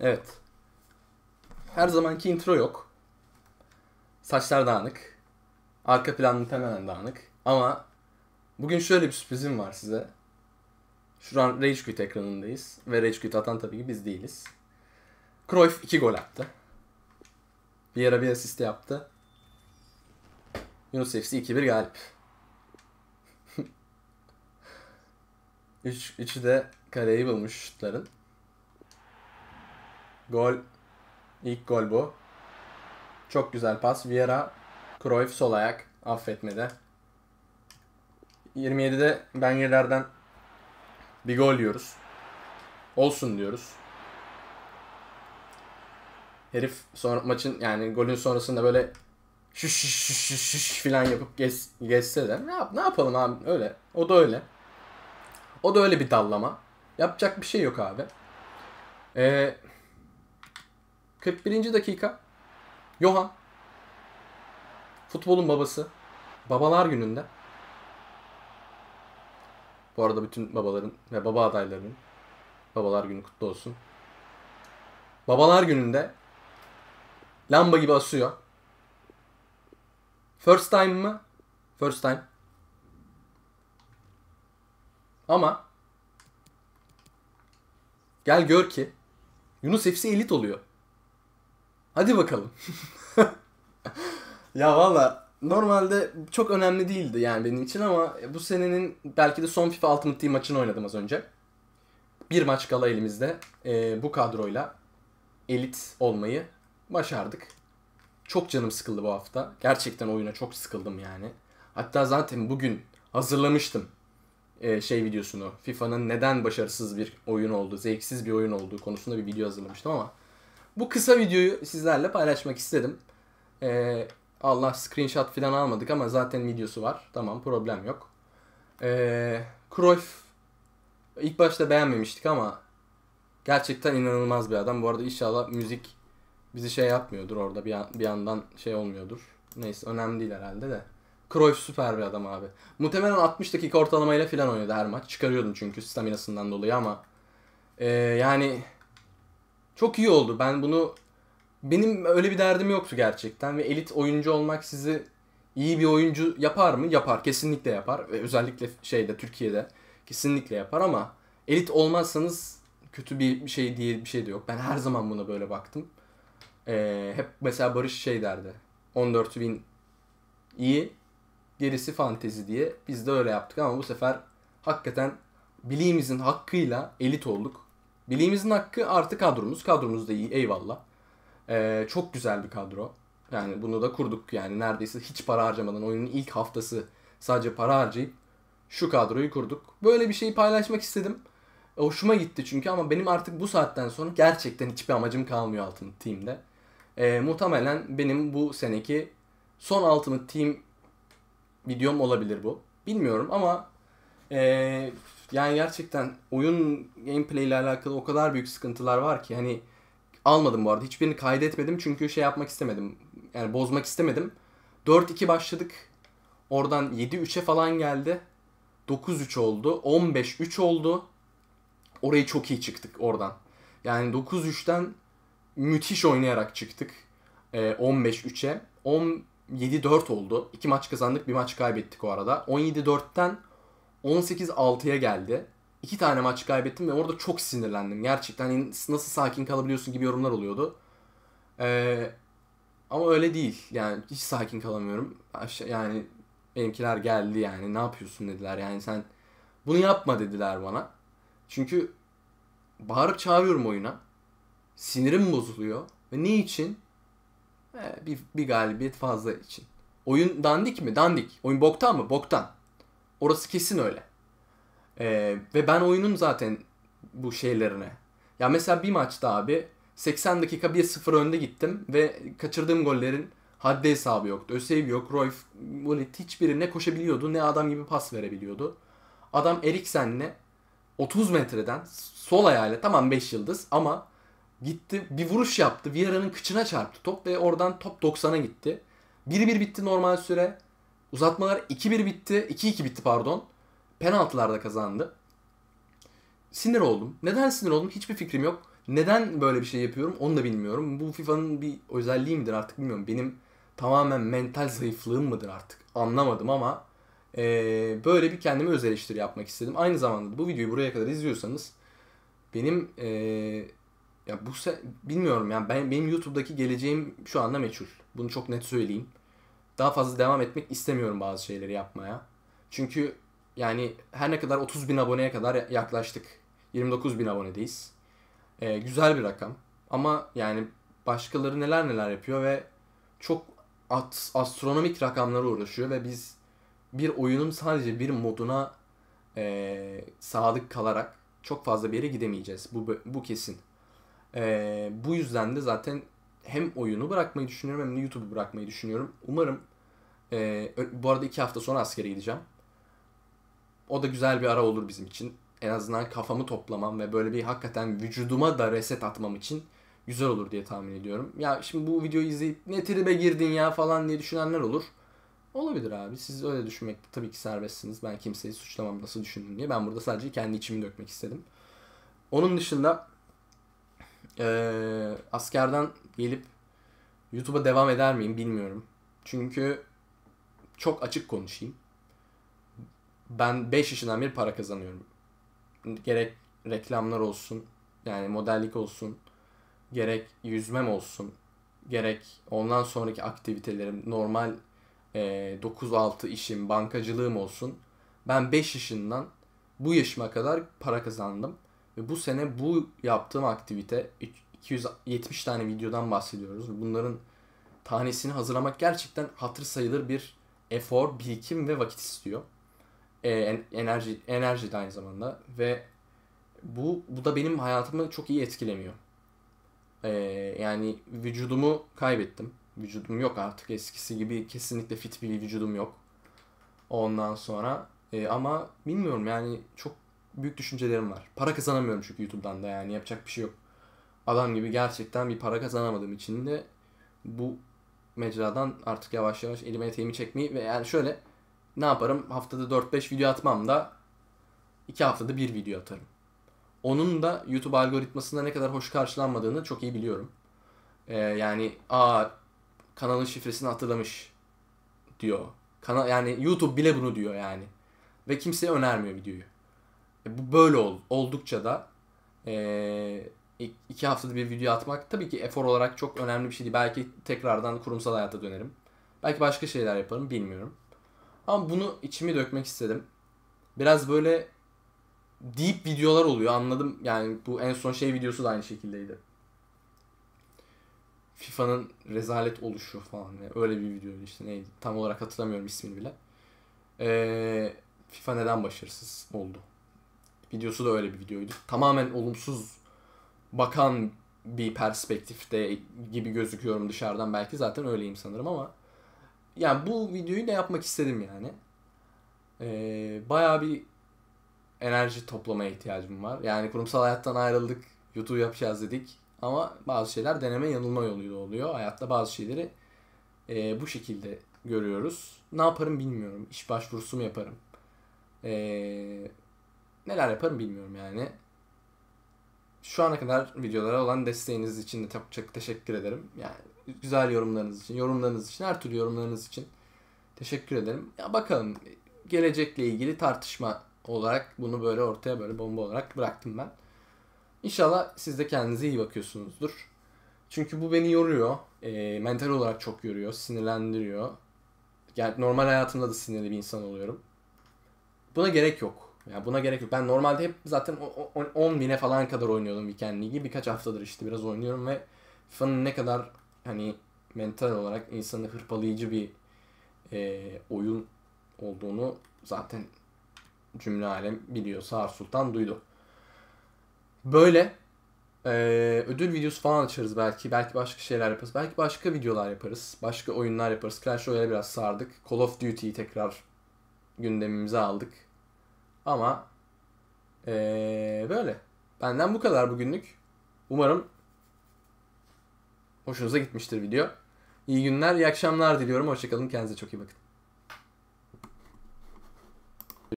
Evet. Her zamanki intro yok. Saçlar dağınık. Arka plan muhtemelen dağınık. Ama bugün şöyle bir sürprizim var size. Şu an Rage Quit ekranındayız. Ve Rage Quit atan tabii ki biz değiliz. Cruyff 2 gol attı. Bir yere bir asist yaptı. Yunus FC 2-1 galip. 3 üçü de kareyi bulmuş şutların. Gol. İlk gol bu. Çok güzel pas. Vieira, Cruyff sol ayak. Affetmedi. 27'de ben yerlerden bir gol yiyoruz. Olsun diyoruz. Herif sonra maçın yani golün sonrasında böyle şuş şuş şuş şuş, şuş filan yapıp geç, geçse de ne, yap, ne yapalım abi öyle. O da öyle. O da öyle bir dallama. Yapacak bir şey yok abi. Eee 41. dakika. Johan. Futbolun babası. Babalar gününde. Bu arada bütün babaların ve baba adaylarının babalar günü kutlu olsun. Babalar gününde lamba gibi asıyor. First time mı? First time. Ama gel gör ki Yunus FC elit oluyor. Hadi bakalım. ya valla normalde çok önemli değildi yani benim için ama bu senenin belki de son FIFA Ultimate Team maçını oynadım az önce. Bir maç kala elimizde e, bu kadroyla elit olmayı başardık. Çok canım sıkıldı bu hafta. Gerçekten oyuna çok sıkıldım yani. Hatta zaten bugün hazırlamıştım e, şey videosunu. FIFA'nın neden başarısız bir oyun olduğu, zevksiz bir oyun olduğu konusunda bir video hazırlamıştım ama bu kısa videoyu sizlerle paylaşmak istedim. Ee, Allah screenshot falan almadık ama zaten videosu var. Tamam problem yok. Ee, Cruyff ilk başta beğenmemiştik ama gerçekten inanılmaz bir adam. Bu arada inşallah müzik bizi şey yapmıyordur orada bir, bir yandan şey olmuyordur. Neyse önemli değil herhalde de. Cruyff süper bir adam abi. Muhtemelen 60 dakika ortalamayla falan oynadı her maç. Çıkarıyordum çünkü staminasından dolayı ama. Ee, yani çok iyi oldu. Ben bunu benim öyle bir derdim yoktu gerçekten ve elit oyuncu olmak sizi iyi bir oyuncu yapar mı? Yapar. Kesinlikle yapar. Ve özellikle şeyde Türkiye'de kesinlikle yapar ama elit olmazsanız kötü bir şey diye bir şey de yok. Ben her zaman buna böyle baktım. Ee, hep mesela Barış şey derdi. 14 bin iyi gerisi fantezi diye. Biz de öyle yaptık ama bu sefer hakikaten bilimimizin hakkıyla elit olduk. Bileğimizin hakkı artı kadromuz. Kadromuz da iyi eyvallah. Ee, çok güzel bir kadro. Yani bunu da kurduk yani neredeyse hiç para harcamadan oyunun ilk haftası sadece para harcayıp şu kadroyu kurduk. Böyle bir şeyi paylaşmak istedim. E, hoşuma gitti çünkü ama benim artık bu saatten sonra gerçekten hiçbir amacım kalmıyor Ultimate Team'de. Ee, muhtemelen benim bu seneki son Ultimate Team videom olabilir bu. Bilmiyorum ama ee, yani gerçekten oyun gameplay ile alakalı o kadar büyük sıkıntılar var ki hani almadım bu arada. Hiçbirini kaydetmedim çünkü şey yapmak istemedim. Yani bozmak istemedim. 4-2 başladık. Oradan 7-3'e falan geldi. 9-3 oldu. 15-3 oldu. Orayı çok iyi çıktık oradan. Yani 9-3'ten müthiş oynayarak çıktık. E, 15-3'e. 17-4 oldu. 2 maç kazandık, bir maç kaybettik o arada. 17-4'ten 18-6'ya geldi. İki tane maç kaybettim ve orada çok sinirlendim. Gerçekten nasıl sakin kalabiliyorsun gibi yorumlar oluyordu. Ee, ama öyle değil. Yani hiç sakin kalamıyorum. Aşağı, yani benimkiler geldi yani ne yapıyorsun dediler. Yani sen bunu yapma dediler bana. Çünkü bağırıp çağırıyorum oyuna. Sinirim bozuluyor. Ve ne için? Ee, bir, bir galibiyet fazla için. Oyun dandik mi? Dandik. Oyun boktan mı? Boktan. Orası kesin öyle. Ee, ve ben oyunun zaten bu şeylerine. Ya mesela bir maçta abi 80 dakika 1-0 önde gittim ve kaçırdığım gollerin haddi hesabı yoktu. Ösev yok, Cruyff, Bullet ne koşabiliyordu. Ne adam gibi pas verebiliyordu. Adam Eriksen'le 30 metreden sol ayağıyla tamam 5 yıldız ama gitti bir vuruş yaptı. Vieira'nın kıçına çarptı top ve oradan top 90'a gitti. 1-1 bitti normal süre. Uzatmalar 2-1 bitti. 2-2 bitti pardon. Penaltılarda kazandı. Sinir oldum. Neden sinir oldum hiçbir fikrim yok. Neden böyle bir şey yapıyorum onu da bilmiyorum. Bu FIFA'nın bir özelliği midir artık bilmiyorum. Benim tamamen mental zayıflığım mıdır artık anlamadım ama e, böyle bir kendime öz eleştiri yapmak istedim. Aynı zamanda bu videoyu buraya kadar izliyorsanız benim e, ya bu bilmiyorum yani ben benim YouTube'daki geleceğim şu anda meçhul. Bunu çok net söyleyeyim daha fazla devam etmek istemiyorum bazı şeyleri yapmaya. Çünkü yani her ne kadar 30 bin aboneye kadar yaklaştık. 29 bin abonedeyiz. Ee, güzel bir rakam. Ama yani başkaları neler neler yapıyor ve çok at, astronomik rakamlara uğraşıyor ve biz bir oyunun sadece bir moduna e, sadık kalarak çok fazla bir yere gidemeyeceğiz. Bu, bu kesin. E, bu yüzden de zaten hem oyunu bırakmayı düşünüyorum hem de YouTube'u bırakmayı düşünüyorum. Umarım e, bu arada iki hafta sonra askere gideceğim. O da güzel bir ara olur bizim için. En azından kafamı toplamam ve böyle bir hakikaten vücuduma da reset atmam için güzel olur diye tahmin ediyorum. Ya şimdi bu videoyu izleyip ne tribe girdin ya falan diye düşünenler olur. Olabilir abi. Siz öyle düşünmek tabii ki serbestsiniz. Ben kimseyi suçlamam nasıl düşündüm diye. Ben burada sadece kendi içimi dökmek istedim. Onun dışında ee, askerden gelip YouTube'a devam eder miyim bilmiyorum. Çünkü çok açık konuşayım. Ben 5 yaşından beri para kazanıyorum. Gerek reklamlar olsun, yani modellik olsun, gerek yüzmem olsun, gerek ondan sonraki aktivitelerim, normal e, 9-6 işim, bankacılığım olsun. Ben 5 yaşından bu yaşıma kadar para kazandım. Ve bu sene bu yaptığım aktivite 270 tane videodan bahsediyoruz. Bunların tanesini hazırlamak gerçekten hatır sayılır bir efor, birikim ve vakit istiyor. E, enerji enerji de aynı zamanda ve bu bu da benim hayatımı çok iyi etkilemiyor. E, yani vücudumu kaybettim. Vücudum yok artık eskisi gibi kesinlikle fit bir vücudum yok. Ondan sonra e, ama bilmiyorum yani çok büyük düşüncelerim var. Para kazanamıyorum çünkü YouTube'dan da yani yapacak bir şey yok. Adam gibi gerçekten bir para kazanamadığım için de bu mecradan artık yavaş yavaş elime eteğimi çekmeyi ve yani şöyle ne yaparım? Haftada 4-5 video atmam da 2 haftada bir video atarım. Onun da YouTube algoritmasında ne kadar hoş karşılanmadığını çok iyi biliyorum. Ee, yani aa kanalın şifresini hatırlamış diyor. Kanal yani YouTube bile bunu diyor yani. Ve kimseye önermiyor videoyu. E, bu böyle ol, oldukça da e, iki haftada bir video atmak tabii ki efor olarak çok önemli bir şey değil. Belki tekrardan kurumsal hayata dönerim. Belki başka şeyler yaparım bilmiyorum. Ama bunu içimi dökmek istedim. Biraz böyle deep videolar oluyor anladım. Yani bu en son şey videosu da aynı şekildeydi. FIFA'nın rezalet oluşu falan. Yani öyle bir video işte neydi tam olarak hatırlamıyorum ismini bile. Ee, FIFA neden başarısız oldu videosu da öyle bir videoydu. Tamamen olumsuz bakan bir perspektifte gibi gözüküyorum dışarıdan belki zaten öyleyim sanırım ama yani bu videoyu da yapmak istedim yani. Ee, bayağı bir enerji toplamaya ihtiyacım var. Yani kurumsal hayattan ayrıldık, YouTube yapacağız dedik ama bazı şeyler deneme yanılma yoluyla oluyor. Hayatta bazı şeyleri e, bu şekilde görüyoruz. Ne yaparım bilmiyorum. İş başvurusu mu yaparım? Eee neler yaparım bilmiyorum yani. Şu ana kadar videolara olan desteğiniz için de çok, çok teşekkür ederim. Yani güzel yorumlarınız için, yorumlarınız için, her türlü yorumlarınız için teşekkür ederim. Ya bakalım gelecekle ilgili tartışma olarak bunu böyle ortaya böyle bomba olarak bıraktım ben. İnşallah siz de kendinize iyi bakıyorsunuzdur. Çünkü bu beni yoruyor. E, mental olarak çok yoruyor, sinirlendiriyor. Yani normal hayatımda da sinirli bir insan oluyorum. Buna gerek yok. Yani buna gerek yok. Ben normalde hep zaten 10 bine falan kadar oynuyordum Weekend Ligi. Birkaç haftadır işte biraz oynuyorum ve FIFA'nın ne kadar hani mental olarak insanı hırpalayıcı bir e, oyun olduğunu zaten cümle alem biliyor. Sağır Sultan duydu. Böyle e, ödül videosu falan açarız belki. Belki başka şeyler yaparız. Belki başka videolar yaparız. Başka oyunlar yaparız. Clash Royale'e biraz sardık. Call of Duty'yi tekrar gündemimize aldık. Ama ee, böyle. Benden bu kadar bugünlük. Umarım hoşunuza gitmiştir video. İyi günler, iyi akşamlar diliyorum. Hoşçakalın. Kendinize çok iyi bakın.